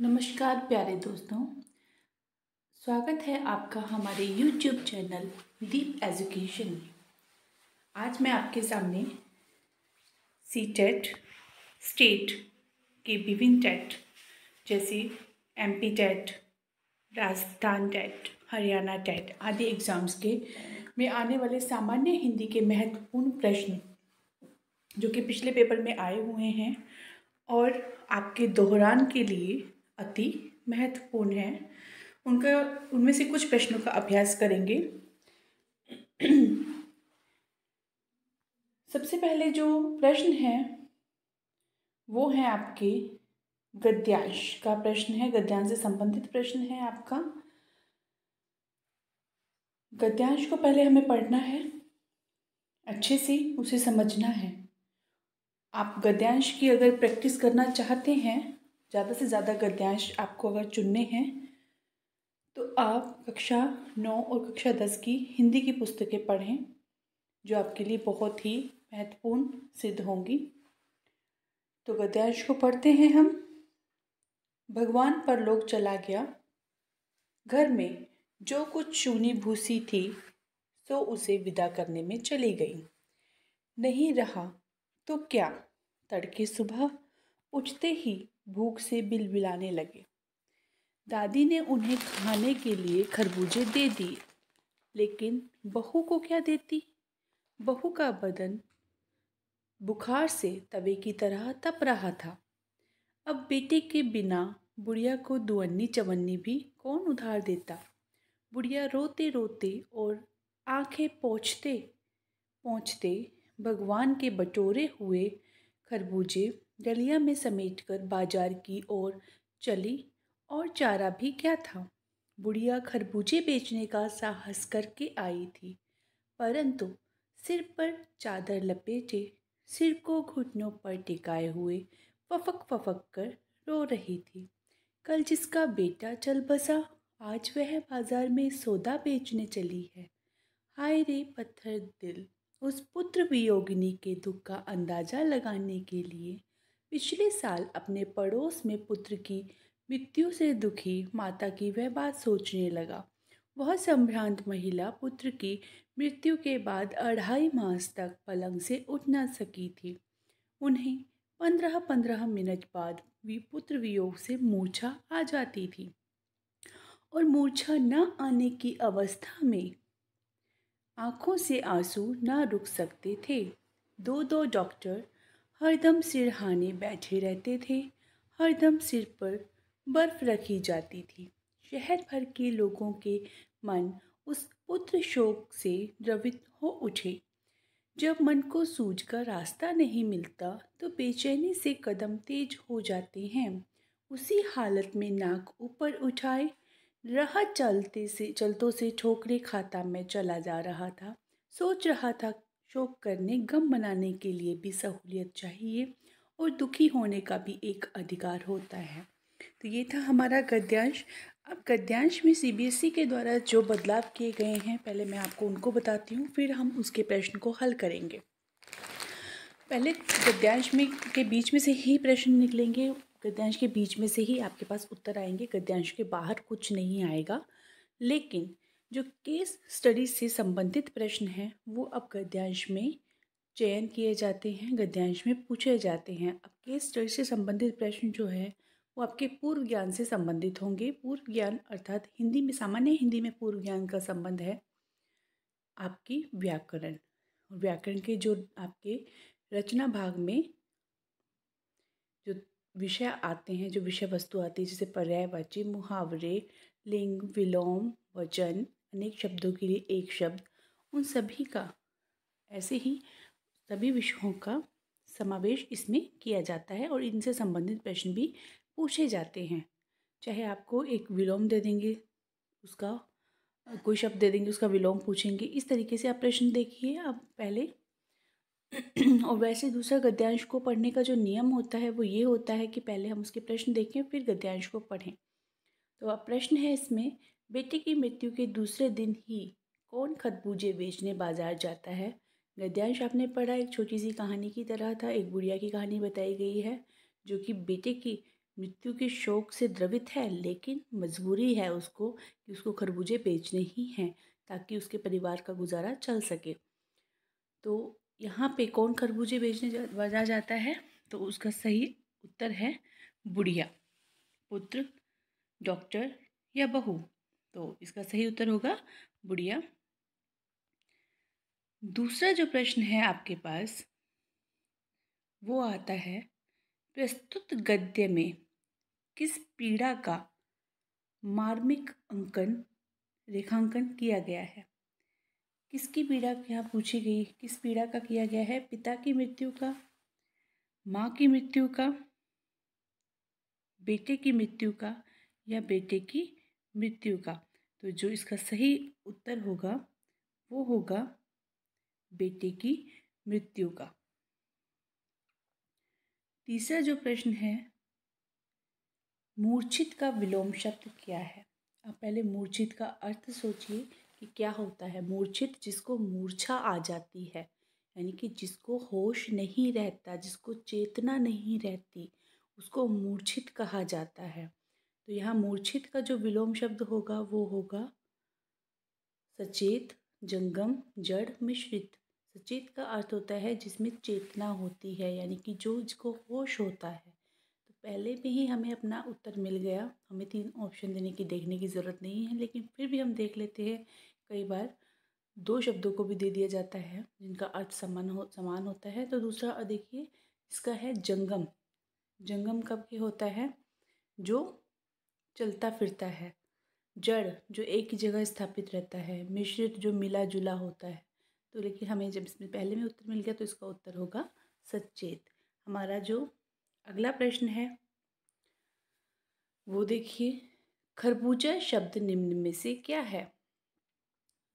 नमस्कार प्यारे दोस्तों स्वागत है आपका हमारे यूट्यूब चैनल दीप एजुकेशन में आज मैं आपके सामने सी टेट स्टेट के विभिन्न टेट e जैसे M P TET Rajasthan TET e Haryana TET e आदि एग्ज़ाम्स के में आने वाले सामान्य हिंदी के महत्वपूर्ण प्रश्न जो कि पिछले पेपर में आए हुए हैं और आपके दोहरान के लिए अति महत्वपूर्ण है उनका उनमें से कुछ प्रश्नों का अभ्यास करेंगे सबसे पहले जो प्रश्न है वो है आपके गद्यांश का प्रश्न है गद्यांश से संबंधित प्रश्न है आपका गद्यांश को पहले हमें पढ़ना है अच्छे से उसे समझना है आप गद्यांश की अगर प्रैक्टिस करना चाहते हैं ज़्यादा से ज़्यादा गद्यांश आपको अगर चुनने हैं तो आप कक्षा नौ और कक्षा दस की हिंदी की पुस्तकें पढ़ें जो आपके लिए बहुत ही महत्वपूर्ण सिद्ध होंगी तो गद्यांश को पढ़ते हैं हम भगवान पर लोग चला गया घर में जो कुछ चूनी भूसी थी सो उसे विदा करने में चली गई नहीं रहा तो क्या तड़के सुबह उठते ही भूख से बिलबिलाने लगे दादी ने उन्हें खाने के लिए खरबूजे दे दिए लेकिन बहू को क्या देती बहू का बदन बुखार से तवे की तरह तप रहा था अब बेटे के बिना बुढ़िया को दुअन्नी चवन्नी भी कौन उधार देता बुढ़िया रोते रोते और आंखें पोछते पहुँचते भगवान के बटोरे हुए खरबूजे गलिया में समेटकर बाजार की ओर चली और चारा भी क्या था बुढ़िया खरबूजे बेचने का साहस करके आई थी परंतु सिर पर चादर लपेटे सिर को घुटनों पर टिकाए हुए फफक फफक कर रो रही थी कल जिसका बेटा चल बसा आज वह बाजार में सौदा बेचने चली है हाय रे पत्थर दिल उस पुत्र वियोगिनी के दुख का अंदाज़ा लगाने के लिए पिछले साल अपने पड़ोस में पुत्र की मृत्यु से दुखी माता की वह बात सोचने लगा वह संभ्रांत महिला पुत्र की मृत्यु के बाद अढ़ाई मास तक पलंग से उठ न सकी थी उन्हें पंद्रह पंद्रह मिनट बाद भी पुत्र वियोग से मूर्छा आ जाती थी और मूर्छा न आने की अवस्था में आँखों से आंसू न रुक सकते थे दो दो डॉक्टर हरदम हाने बैठे रहते थे हरदम सिर पर बर्फ़ रखी जाती थी शहर भर के लोगों के मन उस पुत्र शोक से द्रवित हो उठे जब मन को सूझ का रास्ता नहीं मिलता तो बेचैनी से कदम तेज हो जाते हैं उसी हालत में नाक ऊपर उठाए रह चलते से चलतों से ठोकरे खाता मैं चला जा रहा था सोच रहा था शोक करने गम मनाने के लिए भी सहूलियत चाहिए और दुखी होने का भी एक अधिकार होता है तो ये था हमारा गद्यांश अब गद्यांश में सीबीएसई e के द्वारा जो बदलाव किए गए हैं पहले मैं आपको उनको बताती हूँ फिर हम उसके प्रश्न को हल करेंगे पहले गद्यांश में के बीच में से ही प्रश्न निकलेंगे गद्यांश के बीच में से ही आपके पास उत्तर आएंगे गद्यांश के बाहर कुछ नहीं आएगा लेकिन जो केस स्टडी से संबंधित प्रश्न हैं वो अब गद्यांश में चयन किए जाते हैं गद्यांश में पूछे जाते हैं अब केस स्टडी से संबंधित प्रश्न जो है वो आपके पूर्व ज्ञान से संबंधित होंगे पूर्व ज्ञान अर्थात हिंदी में सामान्य हिंदी में पूर्व ज्ञान का संबंध है आपकी व्याकरण और व्याकरण के जो आपके रचना भाग में जो विषय आते हैं जो विषय वस्तु आती है जैसे पर्यायवाची मुहावरे लिंग विलोम वचन अनेक शब्दों के लिए एक शब्द उन सभी का ऐसे ही सभी विषयों का समावेश इसमें किया जाता है और इनसे संबंधित प्रश्न भी पूछे जाते हैं चाहे आपको एक विलोम दे देंगे उसका कोई शब्द दे देंगे उसका विलोम पूछेंगे इस तरीके से आप प्रश्न देखिए आप पहले और वैसे दूसरा गद्यांश को पढ़ने का जो नियम होता है वो ये होता है कि पहले हम उसके प्रश्न देखें फिर गद्यांश को पढ़ें तो अब प्रश्न है इसमें बेटे की मृत्यु के दूसरे दिन ही कौन खतबूजे बेचने बाजार जाता है गद्यांश आपने पढ़ा एक छोटी सी कहानी की तरह था एक बुढ़िया की कहानी बताई गई है जो कि बेटे की मृत्यु के शोक से द्रवित है लेकिन मजबूरी है उसको कि उसको खरबूजे बेचने ही हैं ताकि उसके परिवार का गुजारा चल सके तो यहाँ पे कौन खरबूजे बेचने बाजार जाता है तो उसका सही उत्तर है बुढ़िया पुत्र डॉक्टर या बहू तो इसका सही उत्तर होगा बुढ़िया दूसरा जो प्रश्न है आपके पास वो आता है प्रस्तुत गद्य में किस पीड़ा का मार्मिक अंकन रेखांकन किया गया है किसकी पीड़ा यहाँ पूछी गई किस पीड़ा का किया गया है पिता की मृत्यु का माँ की मृत्यु का बेटे की मृत्यु का या बेटे की मृत्यु का तो जो इसका सही उत्तर होगा वो होगा बेटे की मृत्यु का तीसरा जो प्रश्न है मूर्छित का विलोम शब्द क्या है आप पहले मूर्छित का अर्थ सोचिए कि क्या होता है मूर्छित जिसको मूर्छा आ जाती है यानी कि जिसको होश नहीं रहता जिसको चेतना नहीं रहती उसको मूर्छित कहा जाता है तो यहाँ मूर्छित का जो विलोम शब्द होगा वो होगा सचेत जंगम जड़ मिश्रित सचेत का अर्थ होता है जिसमें चेतना होती है यानी कि जो जिसको होश होता है तो पहले में ही हमें अपना उत्तर मिल गया हमें तीन ऑप्शन देने की देखने की ज़रूरत नहीं है लेकिन फिर भी हम देख लेते हैं कई बार दो शब्दों को भी दे दिया जाता है जिनका अर्थ समान हो समान होता है तो दूसरा देखिए इसका है जंगम जंगम कब के होता है जो चलता फिरता है जड़ जो एक ही जगह स्थापित रहता है मिश्रित जो मिला जुला होता है तो लेकिन हमें जब इसमें पहले में उत्तर मिल गया तो इसका उत्तर होगा सचेत हमारा जो अगला प्रश्न है वो देखिए खरबूजा शब्द निम्न में से क्या है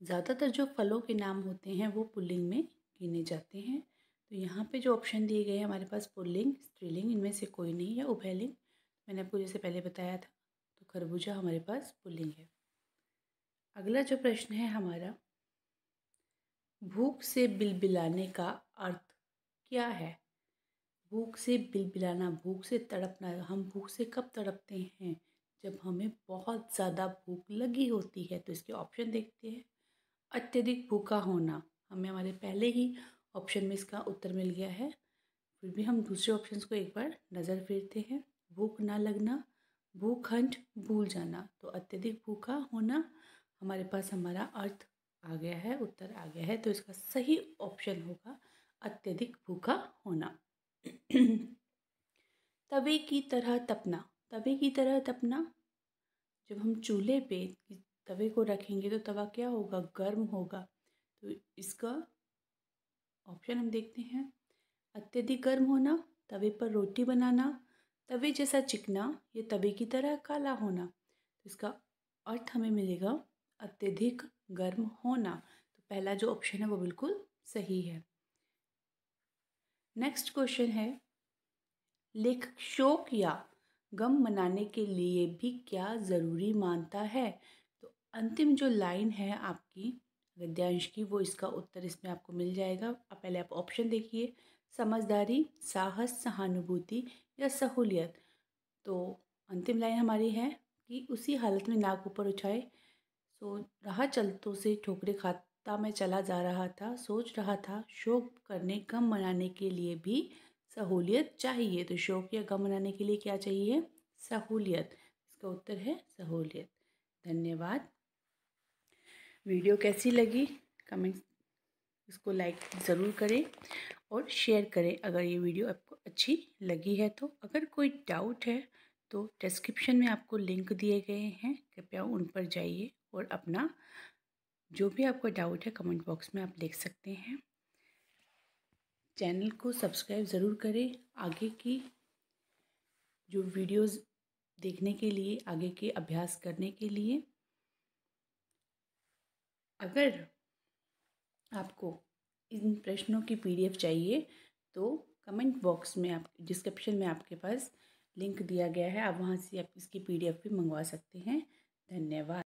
ज़्यादातर जो फलों के नाम होते हैं वो पुल्लिंग में गिने जाते हैं तो यहाँ पे जो ऑप्शन दिए गए हैं हमारे पास पुल्लिंग स्त्रीलिंग इनमें से कोई नहीं है उभयलिंग मैंने आपको जैसे पहले बताया था खरबूजा हमारे पास पुलिंग है अगला जो प्रश्न है हमारा भूख से बिलबिलाने का अर्थ क्या है भूख से बिलबिलाना भूख से तड़पना हम भूख से कब तड़पते हैं जब हमें बहुत ज़्यादा भूख लगी होती है तो इसके ऑप्शन देखते हैं अत्यधिक भूखा होना हमें हमारे पहले ही ऑप्शन में इसका उत्तर मिल गया है फिर भी हम दूसरे ऑप्शंस को एक बार नज़र फेरते हैं भूख ना लगना भूखंड भूल जाना तो अत्यधिक भूखा होना हमारे पास हमारा अर्थ आ गया है उत्तर आ गया है तो इसका सही ऑप्शन होगा अत्यधिक भूखा होना तवे की तरह तपना तवे की तरह तपना जब हम चूल्हे पे तवे को रखेंगे तो तवा क्या होगा गर्म होगा तो इसका ऑप्शन हम देखते हैं अत्यधिक गर्म होना तवे पर रोटी बनाना तवे जैसा चिकना या तवे की तरह काला होना तो इसका अर्थ हमें मिलेगा अत्यधिक गर्म होना तो पहला जो ऑप्शन है वो बिल्कुल सही है नेक्स्ट क्वेश्चन है लेखक शोक या गम मनाने के लिए भी क्या ज़रूरी मानता है तो अंतिम जो लाइन है आपकी गद्यांश की वो इसका उत्तर इसमें आपको मिल जाएगा आप पहले आप ऑप्शन देखिए समझदारी साहस सहानुभूति या सहूलियत तो अंतिम लाइन हमारी है कि उसी हालत में नाक ऊपर उछाए सो रहा चलतों से ठोकरे खाता में चला जा रहा था सोच रहा था शोक करने गम मनाने के लिए भी सहूलियत चाहिए तो शोक या गम मनाने के लिए क्या चाहिए सहूलियत इसका उत्तर है सहूलियत धन्यवाद वीडियो कैसी लगी कमेंट इसको लाइक ज़रूर करें और शेयर करें अगर ये वीडियो आप अच्छी लगी है तो अगर कोई डाउट है तो डिस्क्रिप्शन में आपको लिंक दिए गए हैं कृपया उन पर जाइए और अपना जो भी आपका डाउट है कमेंट बॉक्स में आप लिख सकते हैं चैनल को सब्सक्राइब ज़रूर करें आगे की जो वीडियोस देखने के लिए आगे के अभ्यास करने के लिए अगर आपको इन प्रश्नों की पीडीएफ चाहिए तो कमेंट बॉक्स में आप डिस्क्रिप्शन में आपके पास लिंक दिया गया है आप वहाँ से आप इसकी पीडीएफ भी मंगवा सकते हैं धन्यवाद